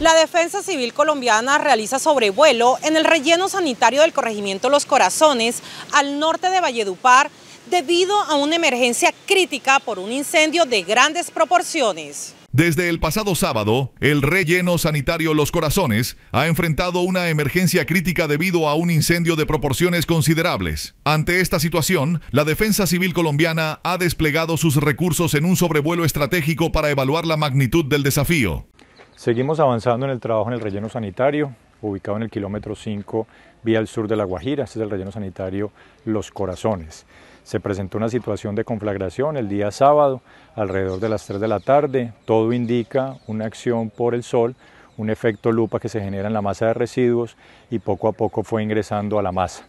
La Defensa Civil Colombiana realiza sobrevuelo en el relleno sanitario del corregimiento Los Corazones, al norte de Valledupar, debido a una emergencia crítica por un incendio de grandes proporciones. Desde el pasado sábado, el relleno sanitario Los Corazones ha enfrentado una emergencia crítica debido a un incendio de proporciones considerables. Ante esta situación, la Defensa Civil Colombiana ha desplegado sus recursos en un sobrevuelo estratégico para evaluar la magnitud del desafío. Seguimos avanzando en el trabajo en el relleno sanitario, ubicado en el kilómetro 5, vía al sur de La Guajira. Este es el relleno sanitario Los Corazones. Se presentó una situación de conflagración el día sábado, alrededor de las 3 de la tarde. Todo indica una acción por el sol, un efecto lupa que se genera en la masa de residuos y poco a poco fue ingresando a la masa.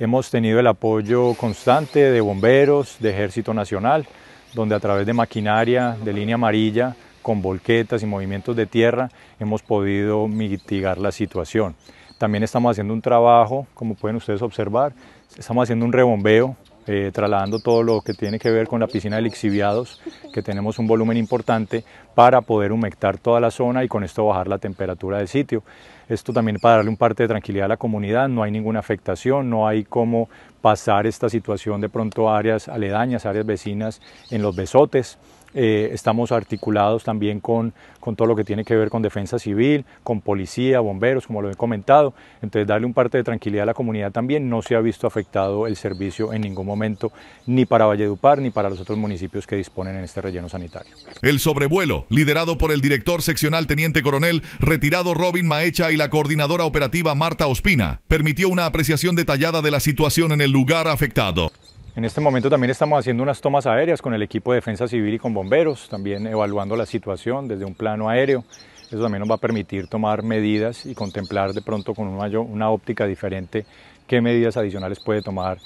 Hemos tenido el apoyo constante de bomberos, de Ejército Nacional, donde a través de maquinaria de línea amarilla con volquetas y movimientos de tierra hemos podido mitigar la situación. También estamos haciendo un trabajo, como pueden ustedes observar, estamos haciendo un rebombeo, eh, trasladando todo lo que tiene que ver con la piscina de lixiviados, que tenemos un volumen importante para poder humectar toda la zona y con esto bajar la temperatura del sitio. Esto también para darle un parte de tranquilidad a la comunidad, no hay ninguna afectación, no hay como pasar esta situación de pronto a áreas aledañas, áreas vecinas en los besotes. Eh, estamos articulados también con, con, todo lo que tiene que ver con defensa civil, con policía, bomberos, como lo he comentado. Entonces, darle un parte de tranquilidad a la comunidad también. No se ha visto afectado el servicio en ningún momento, ni para Valledupar, ni para los otros municipios que disponen en este relleno sanitario. El sobrevuelo, liderado por el director seccional Teniente Coronel, retirado Robin Maecha y la coordinadora operativa Marta Ospina, permitió una apreciación detallada de la situación en el lugar afectado. En este momento también estamos haciendo unas tomas aéreas con el equipo de defensa civil y con bomberos, también evaluando la situación desde un plano aéreo. Eso también nos va a permitir tomar medidas y contemplar de pronto con una óptica diferente qué medidas adicionales puede tomar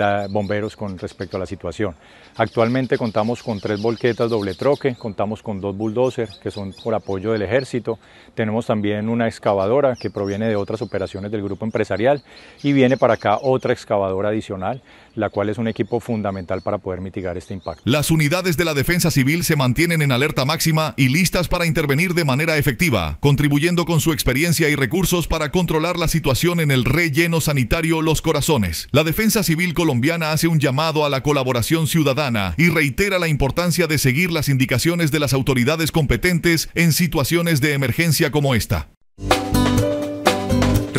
Ah, bomberos con respecto a la situación. Actualmente contamos con tres volquetas doble troque, contamos con dos bulldozers que son por apoyo del ejército, tenemos también una excavadora que proviene de otras operaciones del grupo empresarial y viene para acá otra excavadora adicional, la cual es un equipo fundamental para poder mitigar este impacto. Las unidades de la defensa civil se mantienen en alerta máxima y listas para intervenir de manera efectiva, contribuyendo con su experiencia y recursos para controlar la situación en el relleno sanitario Los Corazones. La defensa civil colombiana hace un llamado a la colaboración ciudadana y reitera la importancia de seguir las indicaciones de las autoridades competentes en situaciones de emergencia como esta.